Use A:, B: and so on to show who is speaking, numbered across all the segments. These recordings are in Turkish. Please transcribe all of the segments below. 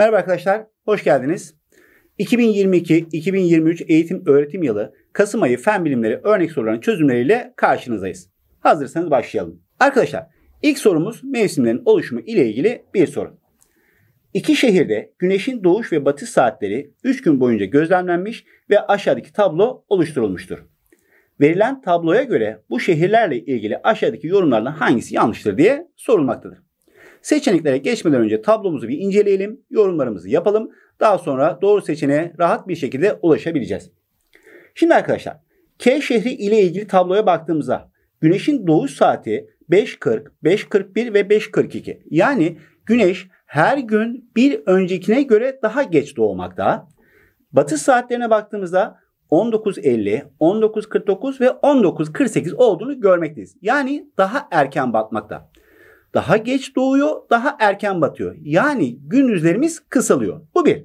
A: Merhaba arkadaşlar, hoş geldiniz. 2022-2023 eğitim öğretim yılı Kasım ayı fen bilimleri örnek sorularının çözümleriyle karşınızdayız. Hazırsanız başlayalım. Arkadaşlar, ilk sorumuz mevsimlerin oluşumu ile ilgili bir soru. İki şehirde güneşin doğuş ve batış saatleri 3 gün boyunca gözlemlenmiş ve aşağıdaki tablo oluşturulmuştur. Verilen tabloya göre bu şehirlerle ilgili aşağıdaki yorumlardan hangisi yanlıştır diye sorulmaktadır. Seçeneklere geçmeden önce tablomuzu bir inceleyelim, yorumlarımızı yapalım. Daha sonra doğru seçeneğe rahat bir şekilde ulaşabileceğiz. Şimdi arkadaşlar K şehri ile ilgili tabloya baktığımızda güneşin doğuş saati 5.40, 5.41 ve 5.42. Yani güneş her gün bir öncekine göre daha geç doğmakta. Batı saatlerine baktığımızda 19.50, 19.49 ve 19.48 olduğunu görmekteyiz. Yani daha erken batmakta daha geç doğuyor, daha erken batıyor. Yani gündüzlerimiz kısalıyor. Bu bir.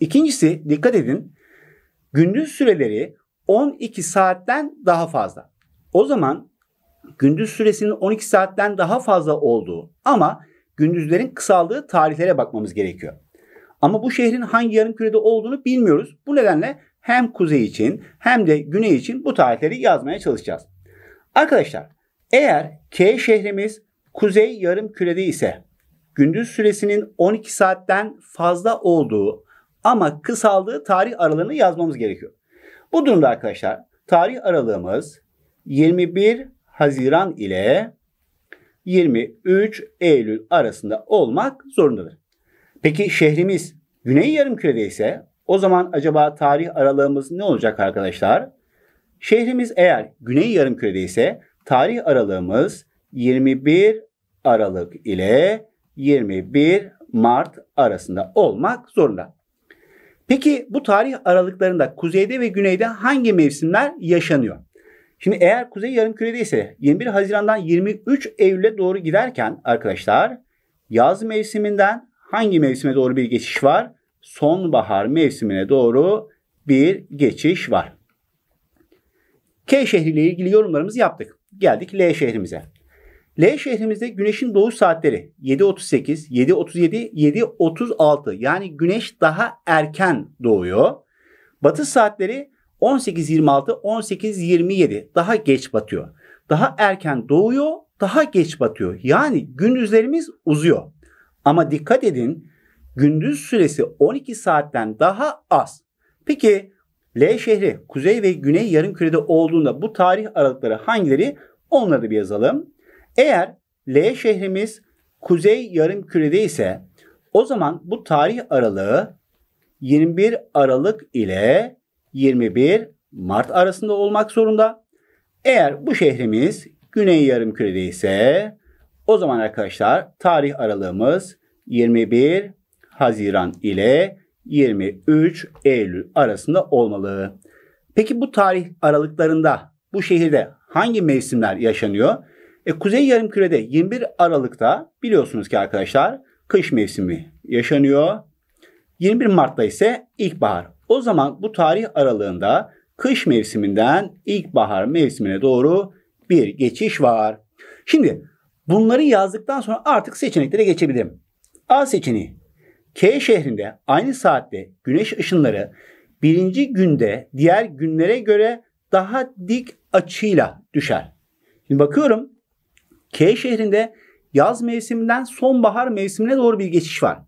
A: İkincisi dikkat edin. Gündüz süreleri 12 saatten daha fazla. O zaman gündüz süresinin 12 saatten daha fazla olduğu ama gündüzlerin kısaldığı tarihlere bakmamız gerekiyor. Ama bu şehrin hangi yarımkürede olduğunu bilmiyoruz. Bu nedenle hem kuzey için hem de güney için bu tarihleri yazmaya çalışacağız. Arkadaşlar eğer K şehrimiz Kuzey yarım kürede ise gündüz süresinin 12 saatten fazla olduğu ama kısaldığı tarih aralığını yazmamız gerekiyor. Bu durumda arkadaşlar tarih aralığımız 21 Haziran ile 23 Eylül arasında olmak zorundadır. Peki şehrimiz Güney Yarım Kürede ise o zaman acaba tarih aralığımız ne olacak arkadaşlar? Şehrimiz eğer Güney Yarım Kürede ise tarih aralığımız 21 Aralık ile 21 Mart arasında olmak zorunda. Peki bu tarih aralıklarında kuzeyde ve güneyde hangi mevsimler yaşanıyor? Şimdi eğer kuzey yarımkürede ise 21 Haziran'dan 23 Eylül'e doğru giderken arkadaşlar yaz mevsiminden hangi mevsime doğru bir geçiş var? Sonbahar mevsimine doğru bir geçiş var. K şehriyle ilgili yorumlarımızı yaptık. Geldik L şehrimize. L şehrimizde güneşin doğuş saatleri 7.38, 7.37, 7.36 yani güneş daha erken doğuyor. Batı saatleri 18.26, 18.27 daha geç batıyor. Daha erken doğuyor, daha geç batıyor. Yani gündüzlerimiz uzuyor. Ama dikkat edin gündüz süresi 12 saatten daha az. Peki L şehri kuzey ve güney yarım kürede olduğunda bu tarih aralıkları hangileri? Onları da bir yazalım. Eğer L şehrimiz kuzey yarım kürede ise o zaman bu tarih aralığı 21 Aralık ile 21 Mart arasında olmak zorunda. Eğer bu şehrimiz güney yarım kürede ise o zaman arkadaşlar tarih aralığımız 21 Haziran ile 23 Eylül arasında olmalı. Peki bu tarih aralıklarında bu şehirde hangi mevsimler yaşanıyor? E, Kuzey Yarımküre'de 21 Aralık'ta biliyorsunuz ki arkadaşlar kış mevsimi yaşanıyor. 21 Mart'ta ise ilkbahar. O zaman bu tarih aralığında kış mevsiminden ilkbahar mevsimine doğru bir geçiş var. Şimdi bunları yazdıktan sonra artık seçeneklere geçebilirim. A seçeneği. K şehrinde aynı saatte güneş ışınları birinci günde diğer günlere göre daha dik açıyla düşer. Şimdi bakıyorum K şehrinde yaz mevsiminden sonbahar mevsimine doğru bir geçiş var.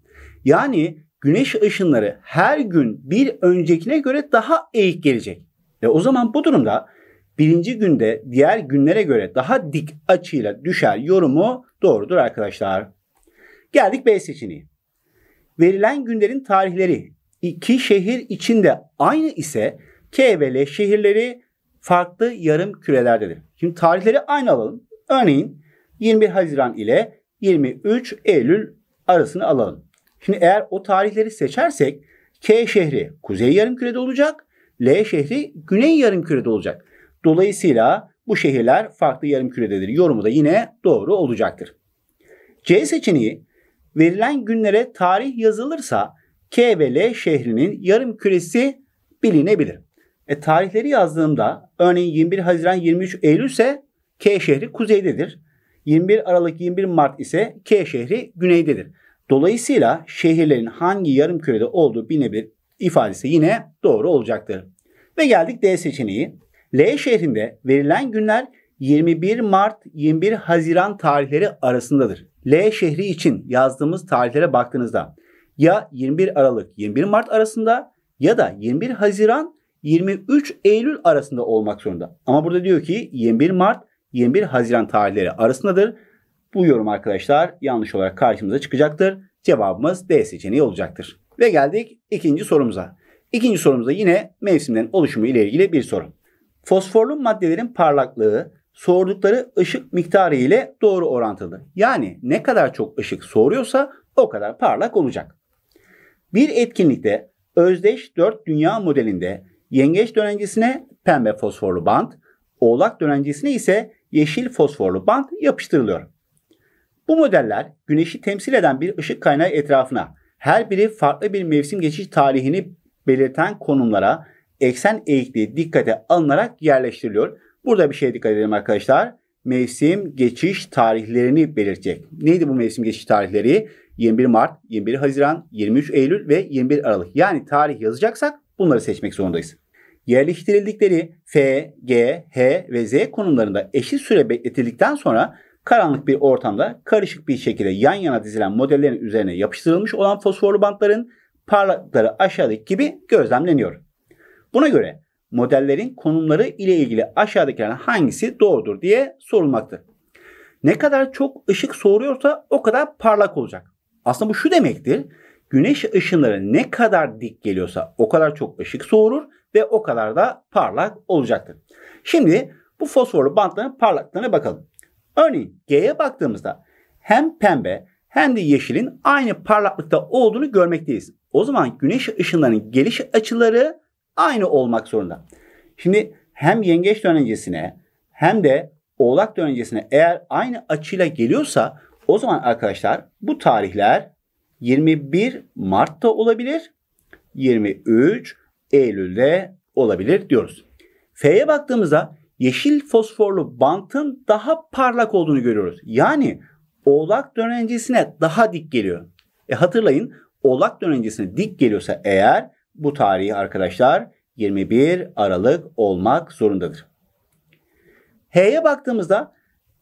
A: Yani güneş ışınları her gün bir öncekine göre daha eğik gelecek. Ve o zaman bu durumda birinci günde diğer günlere göre daha dik açıyla düşer yorumu doğrudur arkadaşlar. Geldik B seçeneği. Verilen günlerin tarihleri iki şehir içinde aynı ise K ve L şehirleri farklı yarım kürelerdedir. Şimdi tarihleri aynı alalım. Örneğin 21 Haziran ile 23 Eylül arasını alalım. Şimdi eğer o tarihleri seçersek K şehri kuzey yarımkürede olacak, L şehri güney yarımkürede olacak. Dolayısıyla bu şehirler farklı yarımkürededir. Yorumu da yine doğru olacaktır. C seçeneği verilen günlere tarih yazılırsa K ve L şehrinin yarım küresi bilinebilir. E, tarihleri yazdığımda örneğin 21 Haziran 23 Eylül ise K şehri kuzeydedir. 21 Aralık 21 Mart ise K şehri güneydedir. Dolayısıyla şehirlerin hangi yarım kürede olduğu bilinebilir ifadesi yine doğru olacaktır. Ve geldik D seçeneği. L şehrinde verilen günler 21 Mart 21 Haziran tarihleri arasındadır. L şehri için yazdığımız tarihlere baktığınızda ya 21 Aralık 21 Mart arasında ya da 21 Haziran 23 Eylül arasında olmak zorunda. Ama burada diyor ki 21 Mart 21 Haziran tarihleri arasındadır. Bu yorum arkadaşlar yanlış olarak karşımıza çıkacaktır. Cevabımız D seçeneği olacaktır. Ve geldik ikinci sorumuza. İkinci sorumuzda yine mevsimlerin oluşumu ile ilgili bir soru. Fosforlu maddelerin parlaklığı sordukları ışık miktarı ile doğru orantılı. Yani ne kadar çok ışık soruyorsa o kadar parlak olacak. Bir etkinlikte özdeş 4 dünya modelinde yengeç dönencesine pembe fosforlu bant, oğlak dönencesine ise yeşil fosforlu bant yapıştırılıyor. Bu modeller güneşi temsil eden bir ışık kaynağı etrafına her biri farklı bir mevsim geçiş tarihini belirten konumlara eksen eğikliği dikkate alınarak yerleştiriliyor. Burada bir şeye dikkat edelim arkadaşlar. Mevsim geçiş tarihlerini belirtecek. Neydi bu mevsim geçiş tarihleri? 21 Mart, 21 Haziran, 23 Eylül ve 21 Aralık. Yani tarih yazacaksak bunları seçmek zorundayız yerleştirildikleri F, G, H ve Z konumlarında eşit süre bekletildikten sonra karanlık bir ortamda karışık bir şekilde yan yana dizilen modellerin üzerine yapıştırılmış olan fosforlu bantların parlakları aşağıdaki gibi gözlemleniyor. Buna göre modellerin konumları ile ilgili aşağıdakilerden hangisi doğrudur diye sorulmaktı. Ne kadar çok ışık soğuruyorsa o kadar parlak olacak. Aslında bu şu demektir. Güneş ışınları ne kadar dik geliyorsa o kadar çok ışık soğurur ve o kadar da parlak olacaktır. Şimdi bu fosforlu bantların parlaklığına bakalım. Örneğin G'ye baktığımızda hem pembe hem de yeşilin aynı parlaklıkta olduğunu görmekteyiz. O zaman güneş ışınlarının geliş açıları aynı olmak zorunda. Şimdi hem yengeç dönencesine hem de oğlak dönencesine eğer aynı açıyla geliyorsa o zaman arkadaşlar bu tarihler 21 Mart'ta olabilir. 23 Eylül'de olabilir diyoruz. F'ye baktığımızda yeşil fosforlu bantın daha parlak olduğunu görüyoruz. Yani oğlak dönencesine daha dik geliyor. E hatırlayın oğlak dönencesine dik geliyorsa eğer bu tarihi arkadaşlar 21 Aralık olmak zorundadır. H'ye baktığımızda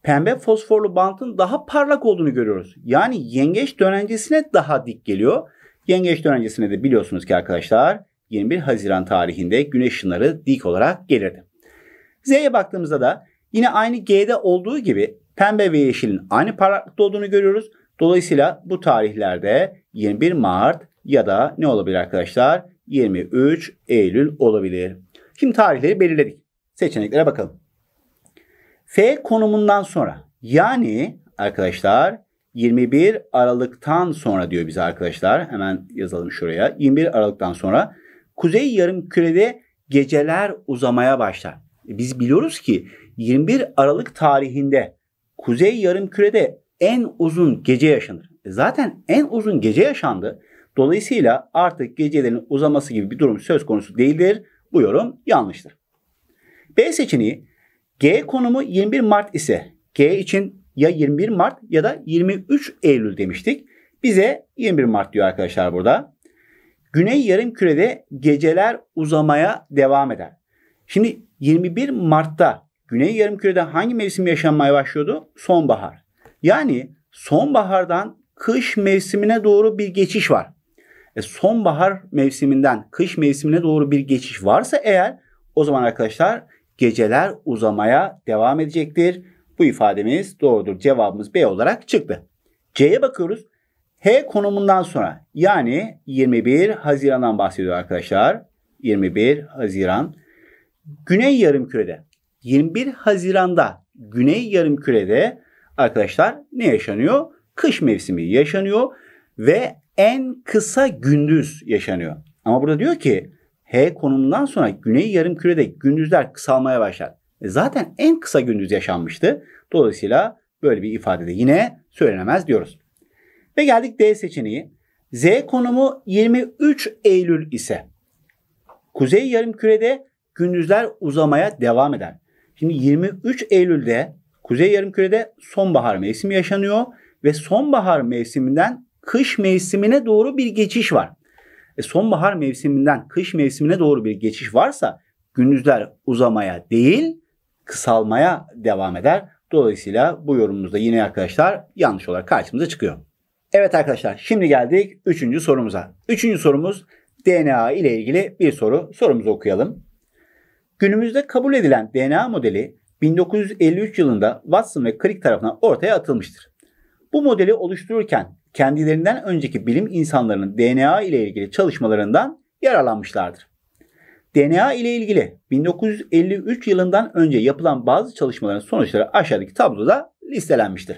A: pembe fosforlu bantın daha parlak olduğunu görüyoruz. Yani yengeç dönencesine daha dik geliyor. Yengeç dönencesine de biliyorsunuz ki arkadaşlar 21 Haziran tarihinde güneş ışınları dik olarak gelirdi. Z'ye baktığımızda da yine aynı G'de olduğu gibi pembe ve yeşilin aynı parlaklıkta olduğunu görüyoruz. Dolayısıyla bu tarihlerde 21 Mart ya da ne olabilir arkadaşlar? 23 Eylül olabilir. Şimdi tarihleri belirledik. Seçeneklere bakalım. F konumundan sonra yani arkadaşlar 21 Aralık'tan sonra diyor bize arkadaşlar. Hemen yazalım şuraya. 21 Aralık'tan sonra kuzey yarım kürede geceler uzamaya başlar. Biz biliyoruz ki 21 Aralık tarihinde kuzey yarım kürede en uzun gece yaşanır. E zaten en uzun gece yaşandı. Dolayısıyla artık gecelerin uzaması gibi bir durum söz konusu değildir. Bu yorum yanlıştır. B seçeneği G konumu 21 Mart ise G için ya 21 Mart ya da 23 Eylül demiştik. Bize 21 Mart diyor arkadaşlar burada. Güney yarım kürede geceler uzamaya devam eder. Şimdi 21 Mart'ta Güney yarım kürede hangi mevsim yaşanmaya başlıyordu? Sonbahar. Yani sonbahardan kış mevsimine doğru bir geçiş var. E sonbahar mevsiminden kış mevsimine doğru bir geçiş varsa eğer o zaman arkadaşlar geceler uzamaya devam edecektir. Bu ifademiz doğrudur. Cevabımız B olarak çıktı. C'ye bakıyoruz. H konumundan sonra yani 21 Haziran'dan bahsediyor arkadaşlar. 21 Haziran Güney Yarımküre'de 21 Haziran'da Güney Yarımküre'de arkadaşlar ne yaşanıyor? Kış mevsimi yaşanıyor ve en kısa gündüz yaşanıyor. Ama burada diyor ki H konumundan sonra Güney Yarımküre'de gündüzler kısalmaya başlar. E zaten en kısa gündüz yaşanmıştı. Dolayısıyla böyle bir ifadede yine söylenemez diyoruz. Ve geldik D seçeneği. Z konumu 23 Eylül ise Kuzey Yarımküre'de gündüzler uzamaya devam eder. Şimdi 23 Eylül'de Kuzey Yarımküre'de sonbahar mevsimi yaşanıyor ve sonbahar mevsiminden kış mevsimine doğru bir geçiş var. E sonbahar mevsiminden kış mevsimine doğru bir geçiş varsa gündüzler uzamaya değil kısalmaya devam eder. Dolayısıyla bu yorumumuzda yine arkadaşlar yanlış olarak karşımıza çıkıyor. Evet arkadaşlar şimdi geldik 3. sorumuza. 3. sorumuz DNA ile ilgili bir soru. Sorumuzu okuyalım. Günümüzde kabul edilen DNA modeli 1953 yılında Watson ve Crick tarafından ortaya atılmıştır. Bu modeli oluştururken kendilerinden önceki bilim insanlarının DNA ile ilgili çalışmalarından yararlanmışlardır. DNA ile ilgili 1953 yılından önce yapılan bazı çalışmaların sonuçları aşağıdaki tabloda listelenmiştir.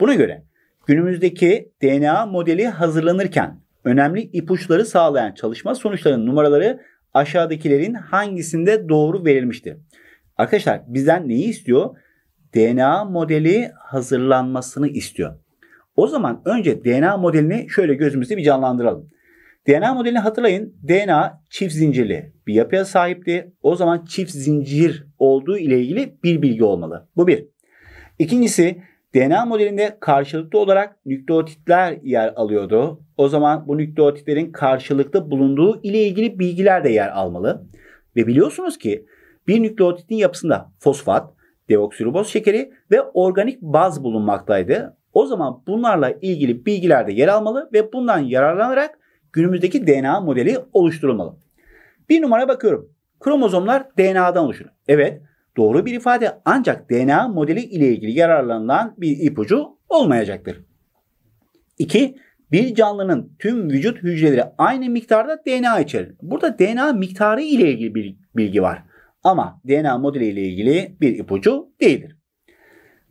A: Buna göre Günümüzdeki DNA modeli hazırlanırken önemli ipuçları sağlayan çalışma sonuçlarının numaraları aşağıdakilerin hangisinde doğru verilmiştir? Arkadaşlar bizden neyi istiyor? DNA modeli hazırlanmasını istiyor. O zaman önce DNA modelini şöyle gözümüzde bir canlandıralım. DNA modelini hatırlayın. DNA çift zincirli bir yapıya sahipti. O zaman çift zincir olduğu ile ilgili bir bilgi olmalı. Bu bir. İkincisi DNA modelinde karşılıklı olarak nükleotitler yer alıyordu. O zaman bu nükleotitlerin karşılıklı bulunduğu ile ilgili bilgiler de yer almalı. Ve biliyorsunuz ki bir nükleotitin yapısında fosfat, deoksiriboz şekeri ve organik baz bulunmaktaydı. O zaman bunlarla ilgili bilgiler de yer almalı ve bundan yararlanarak günümüzdeki DNA modeli oluşturulmalı. Bir numara bakıyorum. Kromozomlar DNA'dan oluşur. Evet doğru bir ifade ancak DNA modeli ile ilgili yararlanılan bir ipucu olmayacaktır. 2. Bir canlının tüm vücut hücreleri aynı miktarda DNA içerir. Burada DNA miktarı ile ilgili bir bilgi var. Ama DNA modeli ile ilgili bir ipucu değildir.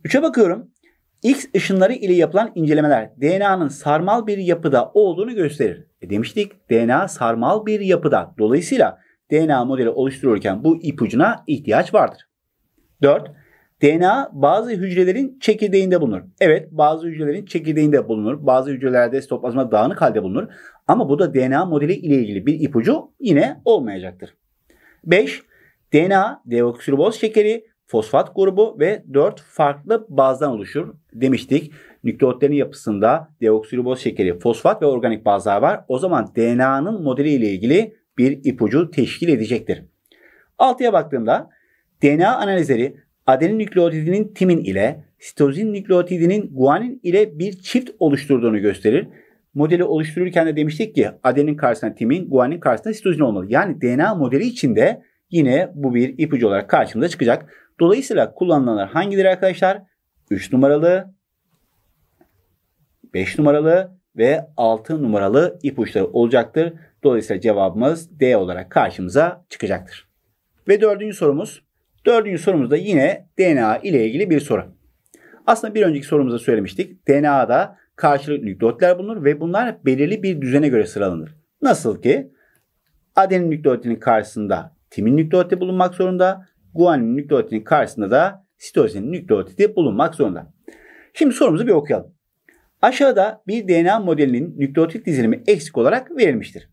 A: 3'e bakıyorum. X ışınları ile yapılan incelemeler DNA'nın sarmal bir yapıda olduğunu gösterir. E demiştik DNA sarmal bir yapıda. Dolayısıyla DNA modeli oluştururken bu ipucuna ihtiyaç vardır. 4. DNA bazı hücrelerin çekirdeğinde bulunur. Evet bazı hücrelerin çekirdeğinde bulunur. Bazı hücrelerde sitoplazma dağınık halde bulunur. Ama bu da DNA modeli ile ilgili bir ipucu yine olmayacaktır. 5. DNA deoksiriboz şekeri, fosfat grubu ve 4 farklı bazdan oluşur demiştik. Nükleotlerin yapısında deoksiriboz şekeri, fosfat ve organik bazlar var. O zaman DNA'nın modeli ile ilgili bir ipucu teşkil edecektir. 6'ya baktığımda DNA analizleri adenin nükleotidinin timin ile sitozin nükleotidinin guanin ile bir çift oluşturduğunu gösterir. Modeli oluştururken de demiştik ki adenin karşısında timin, guanin karşısında sitozin olmalı. Yani DNA modeli içinde yine bu bir ipucu olarak karşımıza çıkacak. Dolayısıyla kullanılanlar hangileri arkadaşlar? 3 numaralı, 5 numaralı ve 6 numaralı ipuçları olacaktır. Dolayısıyla cevabımız D olarak karşımıza çıkacaktır. Ve dördüncü sorumuz Dördüncü sorumuzda yine DNA ile ilgili bir soru. Aslında bir önceki sorumuzda söylemiştik. DNA'da karşılıklı nükleotitler bulunur ve bunlar belirli bir düzene göre sıralanır. Nasıl ki adenin nükleotinin karşısında timin nükleotidi bulunmak zorunda, guanin nükleotinin karşısında da sitozin nükleotidi bulunmak zorunda. Şimdi sorumuzu bir okuyalım. Aşağıda bir DNA modelinin nükleotit dizilimi eksik olarak verilmiştir.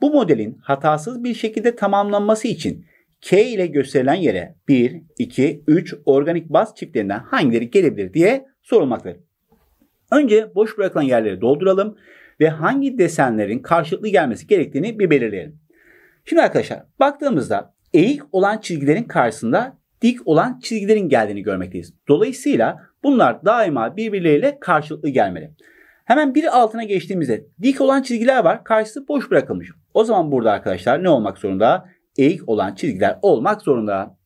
A: Bu modelin hatasız bir şekilde tamamlanması için K ile gösterilen yere 1, 2, 3 organik baz çiftlerinden hangileri gelebilir diye sorulmaktadır. Önce boş bırakılan yerleri dolduralım ve hangi desenlerin karşılıklı gelmesi gerektiğini bir belirleyelim. Şimdi arkadaşlar baktığımızda eğik olan çizgilerin karşısında dik olan çizgilerin geldiğini görmekteyiz. Dolayısıyla bunlar daima birbirleriyle karşılıklı gelmeli. Hemen bir altına geçtiğimizde dik olan çizgiler var. Karşısı boş bırakılmış. O zaman burada arkadaşlar ne olmak zorunda? eğik olan çizgiler olmak zorunda.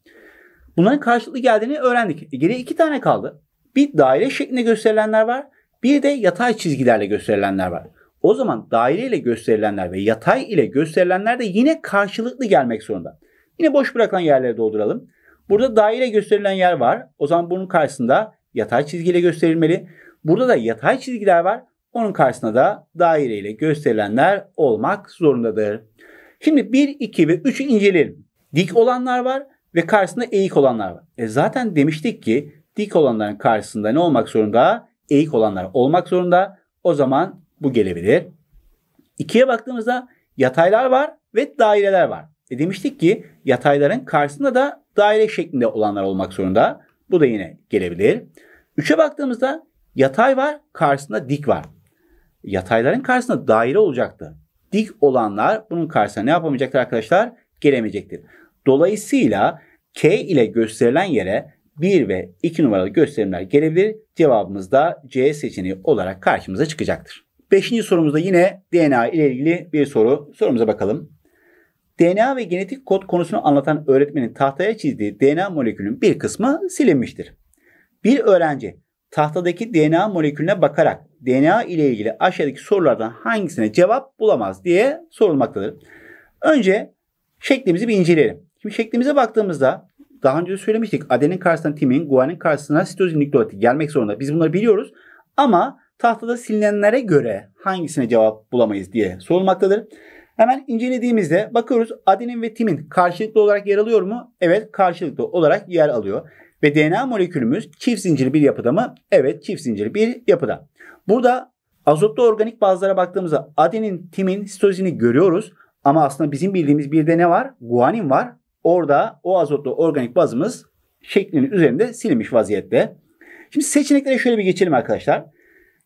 A: Bunların karşılıklı geldiğini öğrendik. E, geriye iki tane kaldı. Bir daire şeklinde gösterilenler var. Bir de yatay çizgilerle gösterilenler var. O zaman daire ile gösterilenler ve yatay ile gösterilenler de yine karşılıklı gelmek zorunda. Yine boş bırakılan yerleri dolduralım. Burada daire gösterilen yer var. O zaman bunun karşısında yatay çizgiyle gösterilmeli. Burada da yatay çizgiler var. Onun karşısında da daire ile gösterilenler olmak zorundadır. Şimdi 1, 2 ve 3'ü inceleyelim. Dik olanlar var ve karşısında eğik olanlar var. E zaten demiştik ki dik olanların karşısında ne olmak zorunda? Eğik olanlar olmak zorunda. O zaman bu gelebilir. 2'ye baktığımızda yataylar var ve daireler var. E demiştik ki yatayların karşısında da daire şeklinde olanlar olmak zorunda. Bu da yine gelebilir. 3'e baktığımızda yatay var, karşısında dik var. Yatayların karşısında daire olacaktı dik olanlar bunun karşısına ne yapamayacaktır arkadaşlar? Gelemeyecektir. Dolayısıyla K ile gösterilen yere 1 ve 2 numaralı gösterimler gelebilir. Cevabımız da C seçeneği olarak karşımıza çıkacaktır. Beşinci sorumuzda yine DNA ile ilgili bir soru. Sorumuza bakalım. DNA ve genetik kod konusunu anlatan öğretmenin tahtaya çizdiği DNA molekülünün bir kısmı silinmiştir. Bir öğrenci tahtadaki DNA molekülüne bakarak DNA ile ilgili aşağıdaki sorulardan hangisine cevap bulamaz diye sorulmaktadır. Önce şeklimizi bir inceleyelim. Şimdi şeklimize baktığımızda daha önce de söylemiştik. Adenin karşısına timin, guanin karşısına sitozin nükleotid gelmek zorunda. Biz bunları biliyoruz ama tahtada silinenlere göre hangisine cevap bulamayız diye sorulmaktadır. Hemen incelediğimizde bakıyoruz adenin ve timin karşılıklı olarak yer alıyor mu? Evet karşılıklı olarak yer alıyor. Ve DNA molekülümüz çift zincirli bir yapıda mı? Evet çift zincirli bir yapıda. Burada azotlu organik bazlara baktığımızda adenin, timin, sitozini görüyoruz. Ama aslında bizim bildiğimiz bir de ne var? Guanin var. Orada o azotlu organik bazımız şeklinin üzerinde silinmiş vaziyette. Şimdi seçeneklere şöyle bir geçelim arkadaşlar.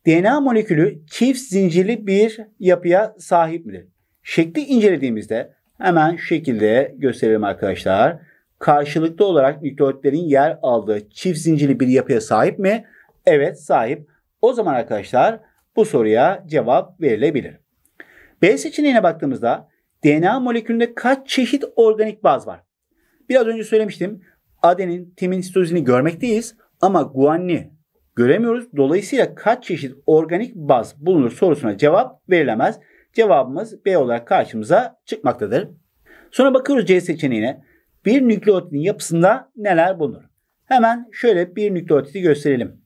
A: DNA molekülü çift zincirli bir yapıya sahip midir? Şekli incelediğimizde hemen şu şekilde gösterelim arkadaşlar. Karşılıklı olarak nükleotlerin yer aldığı çift zincirli bir yapıya sahip mi? Evet sahip. O zaman arkadaşlar bu soruya cevap verilebilir. B seçeneğine baktığımızda DNA molekülünde kaç çeşit organik baz var? Biraz önce söylemiştim. Adenin, timin, sitozini görmekteyiz ama guanini göremiyoruz. Dolayısıyla kaç çeşit organik baz bulunur sorusuna cevap verilemez. Cevabımız B olarak karşımıza çıkmaktadır. Sonra bakıyoruz C seçeneğine. Bir nükleotidin yapısında neler bulunur? Hemen şöyle bir nükleotidi gösterelim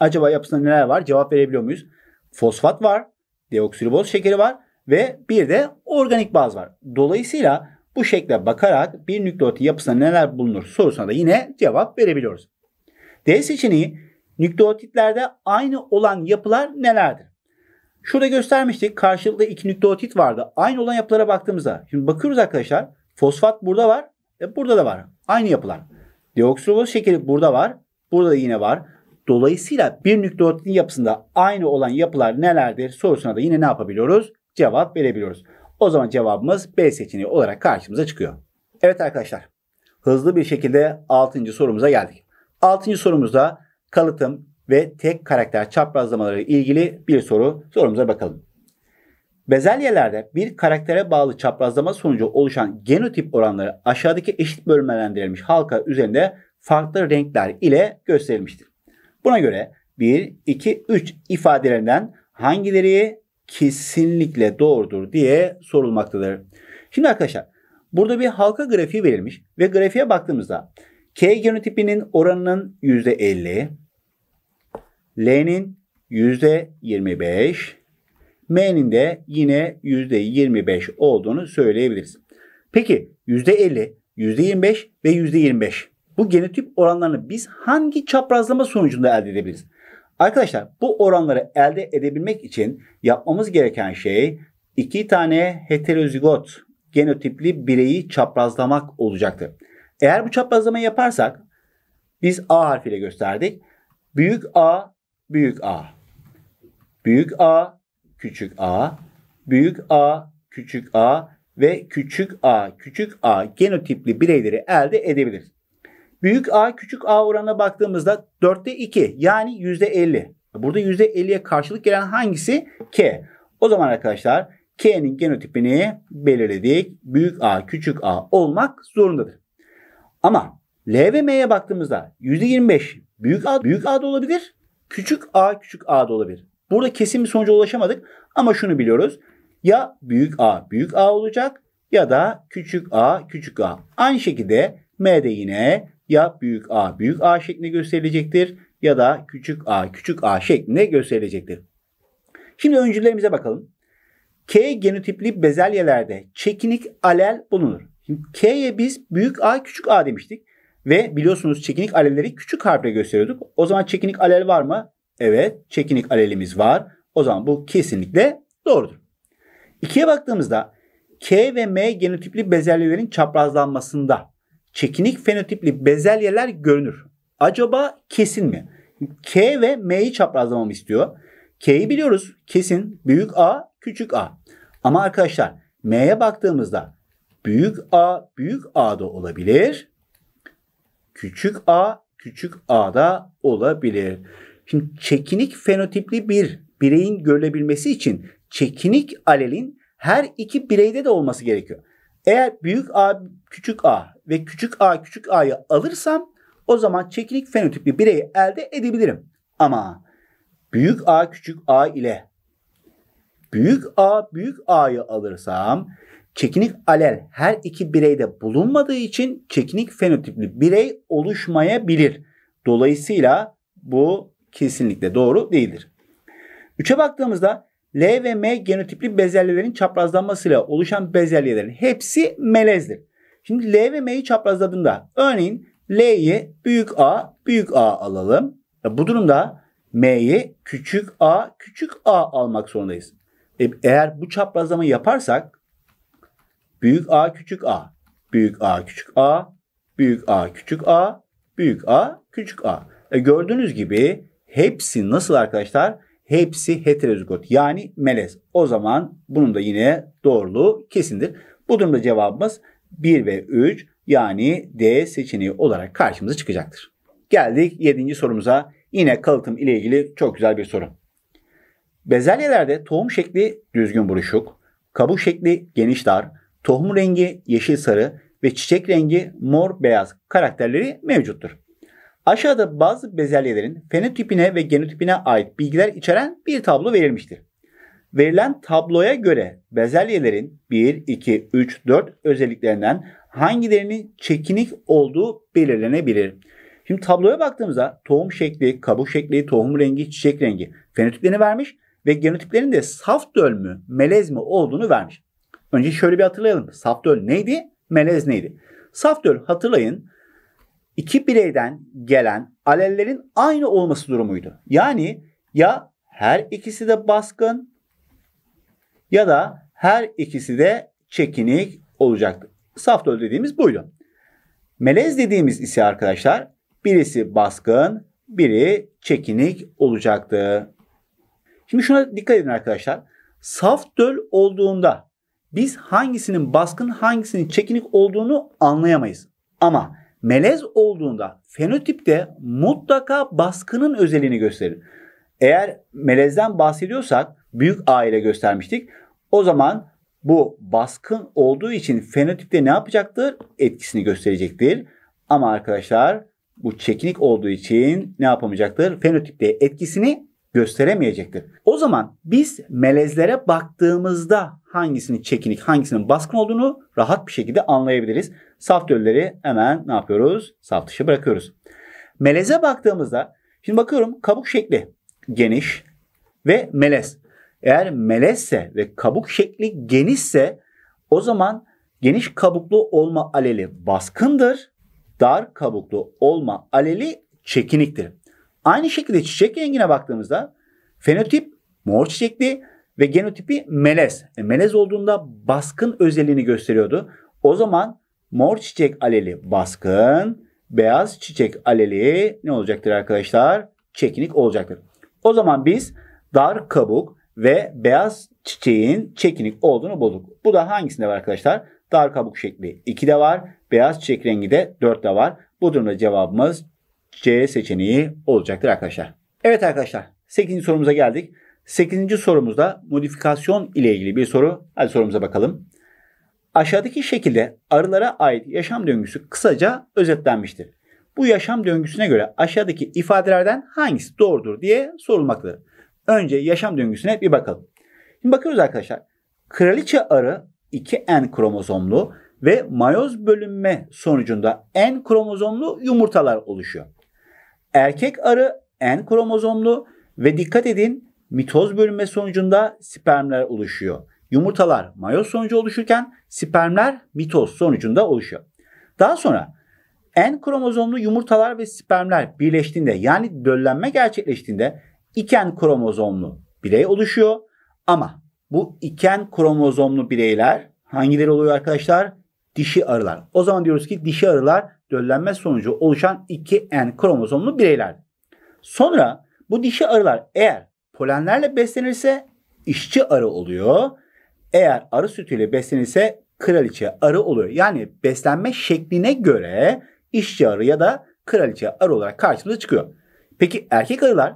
A: acaba yapısında neler var? Cevap verebiliyor muyuz? Fosfat var, deoksiriboz şekeri var ve bir de organik baz var. Dolayısıyla bu şekle bakarak bir nükleotit yapısında neler bulunur sorusuna da yine cevap verebiliyoruz. D seçeneği nükleotitlerde aynı olan yapılar nelerdir? Şurada göstermiştik karşılıklı iki nükleotit vardı. Aynı olan yapılara baktığımızda şimdi bakıyoruz arkadaşlar fosfat burada var e burada da var. Aynı yapılar. Deoksiriboz şekeri burada var. Burada da yine var. Dolayısıyla bir nükleotidin yapısında aynı olan yapılar nelerdir sorusuna da yine ne yapabiliyoruz? Cevap verebiliyoruz. O zaman cevabımız B seçeneği olarak karşımıza çıkıyor. Evet arkadaşlar hızlı bir şekilde 6. sorumuza geldik. 6. sorumuzda kalıtım ve tek karakter çaprazlamaları ilgili bir soru sorumuza bakalım. Bezelyelerde bir karaktere bağlı çaprazlama sonucu oluşan genotip oranları aşağıdaki eşit bölümlendirilmiş halka üzerinde farklı renkler ile gösterilmiştir. Buna göre 1, 2, 3 ifadelerinden hangileri kesinlikle doğrudur diye sorulmaktadır. Şimdi arkadaşlar burada bir halka grafiği verilmiş ve grafiğe baktığımızda K genotipinin oranının %50, L'nin %25, M'nin de yine %25 olduğunu söyleyebiliriz. Peki %50, %25 ve %25 bu genotip oranlarını biz hangi çaprazlama sonucunda elde edebiliriz? Arkadaşlar bu oranları elde edebilmek için yapmamız gereken şey iki tane heterozigot genotipli bireyi çaprazlamak olacaktır. Eğer bu çaprazlamayı yaparsak biz A harfiyle gösterdik. Büyük A, büyük A. Büyük A, küçük A. Büyük A, küçük A ve küçük A, küçük A genotipli bireyleri elde edebiliriz. Büyük A küçük A oranına baktığımızda 4'te 2 yani %50. Burada %50'ye karşılık gelen hangisi? K. O zaman arkadaşlar K'nin genotipini belirledik. Büyük A küçük A olmak zorundadır. Ama L ve M'ye baktığımızda %25 büyük A büyük A da olabilir. Küçük A küçük A da olabilir. Burada kesin bir sonuca ulaşamadık ama şunu biliyoruz. Ya büyük A büyük A olacak ya da küçük A küçük A. Aynı şekilde M'de yine ya büyük A büyük A şeklinde gösterilecektir ya da küçük A küçük A şeklinde gösterilecektir. Şimdi öncülerimize bakalım. K genotipli bezelyelerde çekinik alel bulunur. K'ye biz büyük A küçük A demiştik. Ve biliyorsunuz çekinik alelleri küçük harfle gösteriyorduk. O zaman çekinik alel var mı? Evet çekinik alelimiz var. O zaman bu kesinlikle doğrudur. İkiye baktığımızda K ve M genotipli bezelyelerin çaprazlanmasında çekinik fenotipli bezelyeler görünür. Acaba kesin mi? K ve M'yi çaprazlamamı istiyor. K'yi biliyoruz. Kesin büyük A, küçük A. Ama arkadaşlar M'ye baktığımızda büyük A, büyük A da olabilir. Küçük A, küçük A da olabilir. Şimdi çekinik fenotipli bir bireyin görülebilmesi için çekinik alelin her iki bireyde de olması gerekiyor. Eğer büyük A, küçük A ve küçük a küçük a'yı alırsam o zaman çekinik fenotipli bireyi elde edebilirim. Ama büyük a küçük a ile büyük a büyük a'yı alırsam çekinik alel her iki bireyde bulunmadığı için çekinik fenotipli birey oluşmayabilir. Dolayısıyla bu kesinlikle doğru değildir. Üçe baktığımızda L ve M genotipli bezelyelerin çaprazlanmasıyla oluşan bezelyelerin hepsi melezdir. Şimdi L ve M'yi çaprazladığımda örneğin L'yi büyük A büyük A alalım. E, bu durumda M'yi küçük A küçük A almak zorundayız. E, eğer bu çaprazlama yaparsak büyük A küçük A büyük A küçük A büyük A küçük A büyük A küçük A. E, gördüğünüz gibi hepsi nasıl arkadaşlar? Hepsi heterozigot yani melez. O zaman bunun da yine doğruluğu kesindir. Bu durumda cevabımız 1 ve 3 yani D seçeneği olarak karşımıza çıkacaktır. Geldik 7. sorumuza. Yine kalıtım ile ilgili çok güzel bir soru. Bezelyelerde tohum şekli düzgün buruşuk, kabuk şekli geniş dar, tohum rengi yeşil sarı ve çiçek rengi mor beyaz karakterleri mevcuttur. Aşağıda bazı bezelyelerin fenotipine ve genotipine ait bilgiler içeren bir tablo verilmiştir. Verilen tabloya göre bezelyelerin 1, 2, 3, 4 özelliklerinden hangilerinin çekinik olduğu belirlenebilir. Şimdi tabloya baktığımızda tohum şekli, kabuk şekli, tohum rengi, çiçek rengi fenotiplerini vermiş ve genotiplerin de saf döl mü, melez mi olduğunu vermiş. Önce şöyle bir hatırlayalım. Saf döl neydi? Melez neydi? Saf döl hatırlayın iki bireyden gelen alellerin aynı olması durumuydu. Yani ya her ikisi de baskın ya da her ikisi de çekinik olacaktı. Saf döl dediğimiz buydu. Melez dediğimiz ise arkadaşlar birisi baskın, biri çekinik olacaktı. Şimdi şuna dikkat edin arkadaşlar. Saf döl olduğunda biz hangisinin baskın hangisinin çekinik olduğunu anlayamayız. Ama melez olduğunda fenotipte mutlaka baskının özelliğini gösterir. Eğer melezden bahsediyorsak büyük aile göstermiştik. O zaman bu baskın olduğu için fenotipte ne yapacaktır? Etkisini gösterecektir. Ama arkadaşlar bu çekinik olduğu için ne yapamayacaktır? Fenotipte etkisini gösteremeyecektir. O zaman biz melezlere baktığımızda hangisinin çekinik, hangisinin baskın olduğunu rahat bir şekilde anlayabiliriz. Saf dölleri hemen ne yapıyoruz? Saf dışı bırakıyoruz. Meleze baktığımızda şimdi bakıyorum kabuk şekli geniş ve melez. Eğer melezse ve kabuk şekli genişse o zaman geniş kabuklu olma aleli baskındır. Dar kabuklu olma aleli çekiniktir. Aynı şekilde çiçek rengine baktığımızda fenotip mor çiçekli ve genotipi melez. E, melez olduğunda baskın özelliğini gösteriyordu. O zaman mor çiçek aleli baskın, beyaz çiçek aleli ne olacaktır arkadaşlar? Çekinik olacaktır. O zaman biz dar kabuk ve beyaz çiçeğin çekinik olduğunu bulduk. Bu da hangisinde var arkadaşlar? Dar kabuk şekli 2'de var. Beyaz çiçek rengi de 4'te var. Bu durumda cevabımız C seçeneği olacaktır arkadaşlar. Evet arkadaşlar 8. sorumuza geldik. 8. sorumuzda modifikasyon ile ilgili bir soru. Hadi sorumuza bakalım. Aşağıdaki şekilde arılara ait yaşam döngüsü kısaca özetlenmiştir. Bu yaşam döngüsüne göre aşağıdaki ifadelerden hangisi doğrudur diye sorulmaktadır. Önce yaşam döngüsüne bir bakalım. Şimdi bakıyoruz arkadaşlar. Kraliçe arı 2N kromozomlu ve mayoz bölünme sonucunda N kromozomlu yumurtalar oluşuyor. Erkek arı N kromozomlu ve dikkat edin mitoz bölünme sonucunda spermler oluşuyor. Yumurtalar mayoz sonucu oluşurken spermler mitoz sonucunda oluşuyor. Daha sonra N kromozomlu yumurtalar ve spermler birleştiğinde yani döllenme gerçekleştiğinde iken kromozomlu birey oluşuyor. Ama bu iken kromozomlu bireyler hangileri oluyor arkadaşlar? Dişi arılar. O zaman diyoruz ki dişi arılar döllenme sonucu oluşan 2N kromozomlu bireyler. Sonra bu dişi arılar eğer polenlerle beslenirse işçi arı oluyor. Eğer arı sütüyle beslenirse kraliçe arı oluyor. Yani beslenme şekline göre işçi arı ya da kraliçe arı olarak karşımıza çıkıyor. Peki erkek arılar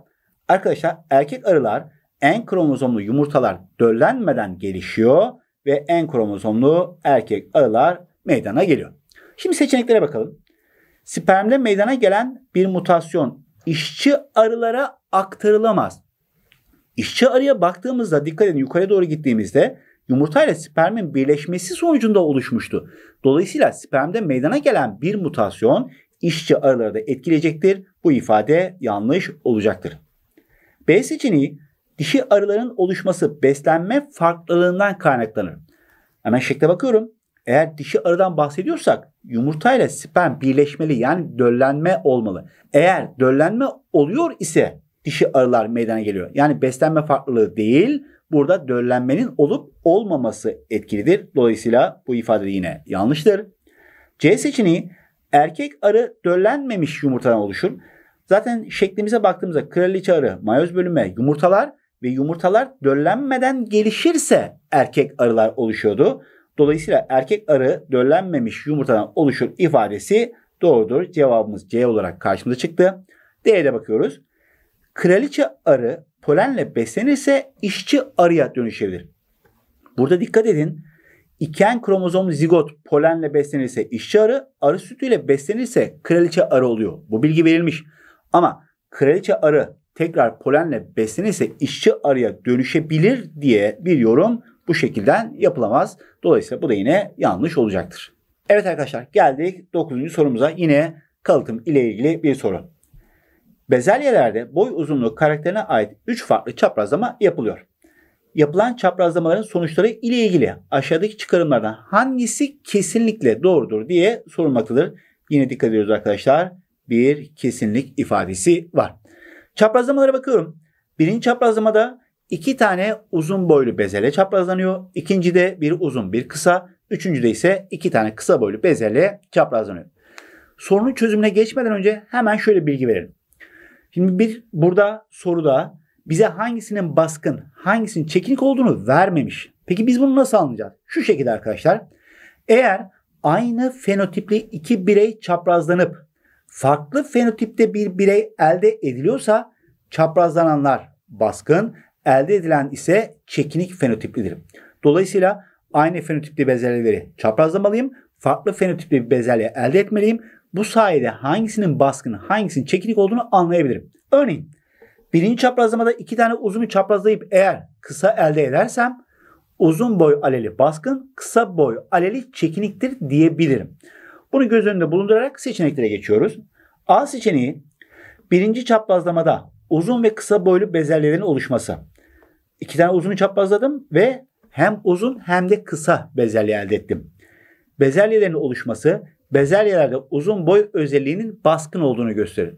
A: Arkadaşlar erkek arılar en kromozomlu yumurtalar döllenmeden gelişiyor ve en kromozomlu erkek arılar meydana geliyor. Şimdi seçeneklere bakalım. Spermde meydana gelen bir mutasyon işçi arılara aktarılamaz. İşçi arıya baktığımızda dikkat edin yukarıya doğru gittiğimizde yumurta ile spermin birleşmesi sonucunda oluşmuştu. Dolayısıyla spermde meydana gelen bir mutasyon işçi arıları da etkileyecektir. Bu ifade yanlış olacaktır. B seçeneği dişi arıların oluşması beslenme farklılığından kaynaklanır. Hemen şekle bakıyorum. Eğer dişi arıdan bahsediyorsak yumurtayla sperm birleşmeli yani döllenme olmalı. Eğer döllenme oluyor ise dişi arılar meydana geliyor. Yani beslenme farklılığı değil burada döllenmenin olup olmaması etkilidir. Dolayısıyla bu ifade yine yanlıştır. C seçeneği erkek arı döllenmemiş yumurtadan oluşur. Zaten şeklimize baktığımızda kraliçe arı, mayoz bölünme, yumurtalar ve yumurtalar döllenmeden gelişirse erkek arılar oluşuyordu. Dolayısıyla erkek arı döllenmemiş yumurtadan oluşur ifadesi doğrudur. Cevabımız C olarak karşımıza çıktı. D'ye de bakıyoruz. Kraliçe arı polenle beslenirse işçi arıya dönüşebilir. Burada dikkat edin. İken kromozom zigot polenle beslenirse işçi arı, arı sütüyle beslenirse kraliçe arı oluyor. Bu bilgi verilmiş. Ama kraliçe arı tekrar polenle beslenirse işçi arıya dönüşebilir diye bir yorum bu şekilden yapılamaz. Dolayısıyla bu da yine yanlış olacaktır. Evet arkadaşlar geldik 9. sorumuza. Yine kalıtım ile ilgili bir soru. Bezelyelerde boy uzunluğu karakterine ait 3 farklı çaprazlama yapılıyor. Yapılan çaprazlamaların sonuçları ile ilgili aşağıdaki çıkarımlardan hangisi kesinlikle doğrudur diye sorulmaktadır. Yine dikkat ediyoruz arkadaşlar bir kesinlik ifadesi var. Çaprazlamalara bakıyorum. Birinci çaprazlamada iki tane uzun boylu bezele çaprazlanıyor. İkincide bir uzun bir kısa. Üçüncüde ise iki tane kısa boylu bezele çaprazlanıyor. Sorunun çözümüne geçmeden önce hemen şöyle bilgi verelim. Şimdi bir burada soruda bize hangisinin baskın, hangisinin çekinik olduğunu vermemiş. Peki biz bunu nasıl anlayacağız? Şu şekilde arkadaşlar. Eğer aynı fenotipli iki birey çaprazlanıp farklı fenotipte bir birey elde ediliyorsa çaprazlananlar baskın, elde edilen ise çekinik fenotiplidir. Dolayısıyla aynı fenotipli bezelyeleri çaprazlamalıyım, farklı fenotipli bir bezelye elde etmeliyim. Bu sayede hangisinin baskın, hangisinin çekinik olduğunu anlayabilirim. Örneğin birinci çaprazlamada iki tane uzunu çaprazlayıp eğer kısa elde edersem uzun boy aleli baskın, kısa boy aleli çekiniktir diyebilirim. Bunu göz önünde bulundurarak seçeneklere geçiyoruz. A seçeneği birinci çaprazlamada uzun ve kısa boylu bezelyerin oluşması. İki tane uzunu çaprazladım ve hem uzun hem de kısa bezelye elde ettim. Bezelyelerin oluşması bezelyelerde uzun boy özelliğinin baskın olduğunu gösterir.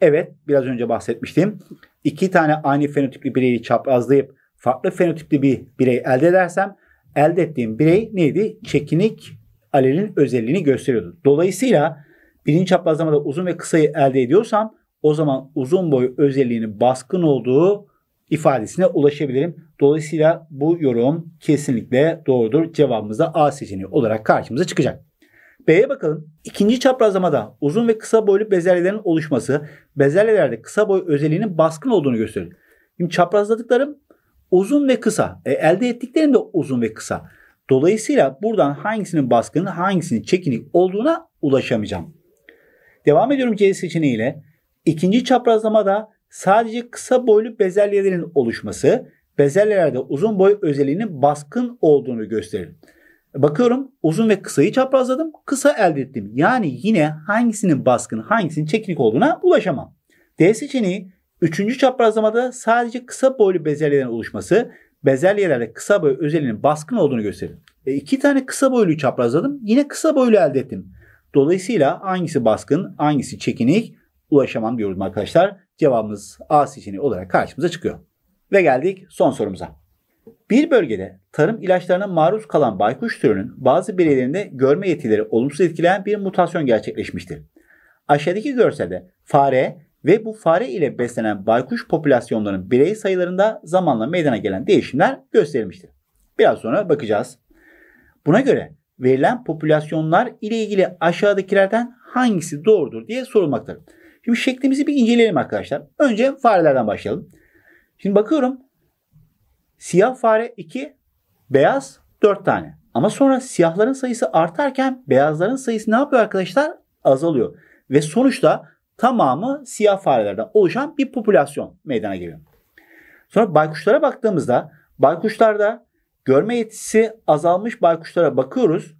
A: Evet biraz önce bahsetmiştim. İki tane aynı fenotipli bireyi çaprazlayıp farklı fenotipli bir birey elde edersem elde ettiğim birey neydi? Çekinik alenin özelliğini gösteriyordu. Dolayısıyla birinci çaprazlamada uzun ve kısayı elde ediyorsam o zaman uzun boy özelliğinin baskın olduğu ifadesine ulaşabilirim. Dolayısıyla bu yorum kesinlikle doğrudur. Cevabımız da A seçeneği olarak karşımıza çıkacak. B'ye bakalım. İkinci çaprazlamada uzun ve kısa boylu bezelyelerin oluşması bezelyelerde kısa boy özelliğinin baskın olduğunu gösterir. Şimdi çaprazladıklarım uzun ve kısa. E, elde ettiklerim de uzun ve kısa. Dolayısıyla buradan hangisinin baskın, hangisinin çekinik olduğuna ulaşamayacağım. Devam ediyorum C seçeneğiyle. İkinci çaprazlamada sadece kısa boylu bezelyelerin oluşması bezelyelerde uzun boy özelliğinin baskın olduğunu gösterir. Bakıyorum uzun ve kısayı çaprazladım. Kısa elde ettim. Yani yine hangisinin baskın hangisinin çekinik olduğuna ulaşamam. D seçeneği 3. çaprazlamada sadece kısa boylu bezelyelerin oluşması bezelyelerde kısa boy özelliğinin baskın olduğunu gösterir. E, iki tane kısa boylu çaprazladım. Yine kısa boylu elde ettim. Dolayısıyla hangisi baskın, hangisi çekinik ulaşamam diyoruz arkadaşlar. Cevabımız A seçeneği olarak karşımıza çıkıyor. Ve geldik son sorumuza. Bir bölgede tarım ilaçlarına maruz kalan baykuş türünün bazı bireylerinde görme yetileri olumsuz etkileyen bir mutasyon gerçekleşmiştir. Aşağıdaki görselde fare ve bu fare ile beslenen baykuş popülasyonlarının birey sayılarında zamanla meydana gelen değişimler gösterilmiştir. Biraz sonra bakacağız. Buna göre verilen popülasyonlar ile ilgili aşağıdakilerden hangisi doğrudur diye sorulmaktadır. Şimdi şeklimizi bir inceleyelim arkadaşlar. Önce farelerden başlayalım. Şimdi bakıyorum. Siyah fare 2, beyaz 4 tane. Ama sonra siyahların sayısı artarken beyazların sayısı ne yapıyor arkadaşlar? Azalıyor. Ve sonuçta tamamı siyah farelerden oluşan bir popülasyon meydana geliyor. Sonra baykuşlara baktığımızda baykuşlarda görme yetisi azalmış baykuşlara bakıyoruz.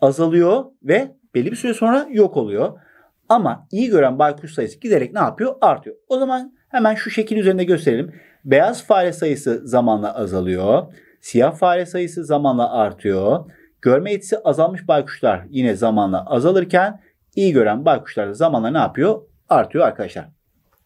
A: Azalıyor ve belli bir süre sonra yok oluyor. Ama iyi gören baykuş sayısı giderek ne yapıyor? Artıyor. O zaman hemen şu şekil üzerinde gösterelim. Beyaz fare sayısı zamanla azalıyor. Siyah fare sayısı zamanla artıyor. Görme yetisi azalmış baykuşlar yine zamanla azalırken iyi gören baykuşlar da zamanla ne yapıyor? artıyor arkadaşlar.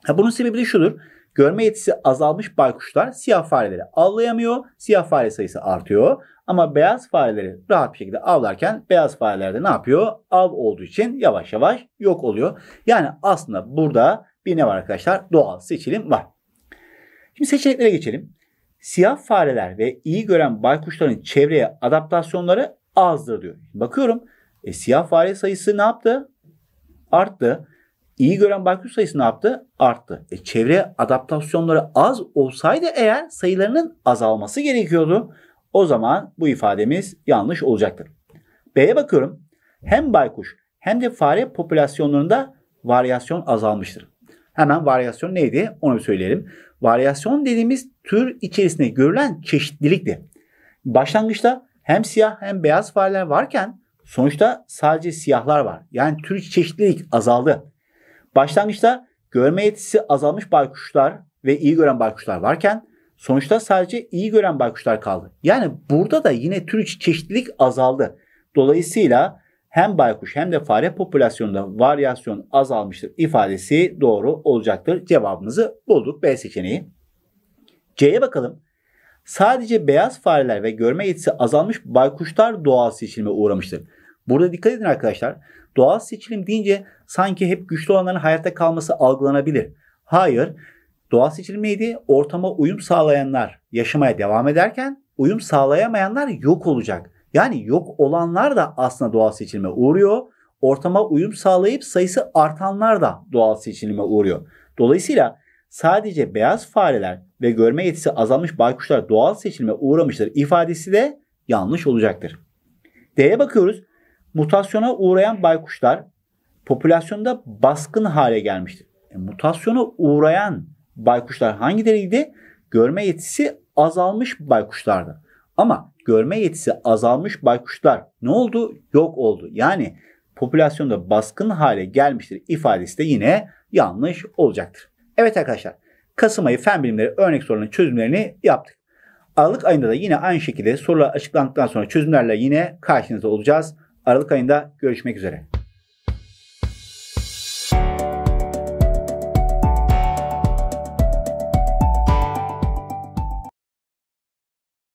A: Ha, bunun sebebi de şudur. Görme yetisi azalmış baykuşlar siyah fareleri avlayamıyor. Siyah fare sayısı artıyor. Ama beyaz fareleri rahat bir şekilde avlarken beyaz farelerde ne yapıyor? Av olduğu için yavaş yavaş yok oluyor. Yani aslında burada bir ne var arkadaşlar? Doğal seçilim var. Şimdi seçeneklere geçelim. Siyah fareler ve iyi gören baykuşların çevreye adaptasyonları azdır diyor. Bakıyorum e, siyah fare sayısı ne yaptı? Arttı. İyi gören baykuş sayısı ne yaptı? Arttı. E, çevre adaptasyonları az olsaydı eğer sayılarının azalması gerekiyordu. O zaman bu ifademiz yanlış olacaktır. B'ye bakıyorum. Hem baykuş hem de fare popülasyonlarında varyasyon azalmıştır. Hemen varyasyon neydi onu söyleyelim. Varyasyon dediğimiz tür içerisinde görülen çeşitlilikti. Başlangıçta hem siyah hem beyaz fareler varken sonuçta sadece siyahlar var. Yani tür çeşitlilik azaldı. Başlangıçta görme yetisi azalmış baykuşlar ve iyi gören baykuşlar varken sonuçta sadece iyi gören baykuşlar kaldı. Yani burada da yine tür çeşitlilik azaldı. Dolayısıyla hem baykuş hem de fare popülasyonunda varyasyon azalmıştır ifadesi doğru olacaktır. Cevabımızı bulduk B seçeneği. C'ye bakalım. Sadece beyaz fareler ve görme yetisi azalmış baykuşlar doğal seçilime uğramıştır. Burada dikkat edin arkadaşlar. Doğal seçilim deyince sanki hep güçlü olanların hayatta kalması algılanabilir. Hayır. Doğal seçilim neydi? Ortama uyum sağlayanlar yaşamaya devam ederken uyum sağlayamayanlar yok olacak. Yani yok olanlar da aslında doğal seçilime uğruyor. Ortama uyum sağlayıp sayısı artanlar da doğal seçilime uğruyor. Dolayısıyla sadece beyaz fareler ve görme yetisi azalmış baykuşlar doğal seçilime uğramıştır ifadesi de yanlış olacaktır. D'ye bakıyoruz mutasyona uğrayan baykuşlar popülasyonda baskın hale gelmiştir. E, mutasyona uğrayan baykuşlar hangileriydi? Görme yetisi azalmış baykuşlardı. Ama görme yetisi azalmış baykuşlar ne oldu? Yok oldu. Yani popülasyonda baskın hale gelmiştir ifadesi de yine yanlış olacaktır. Evet arkadaşlar Kasım ayı fen bilimleri örnek sorularının çözümlerini yaptık. Aralık ayında da yine aynı şekilde sorular açıklandıktan sonra çözümlerle yine karşınızda olacağız. Aralık ayında görüşmek üzere.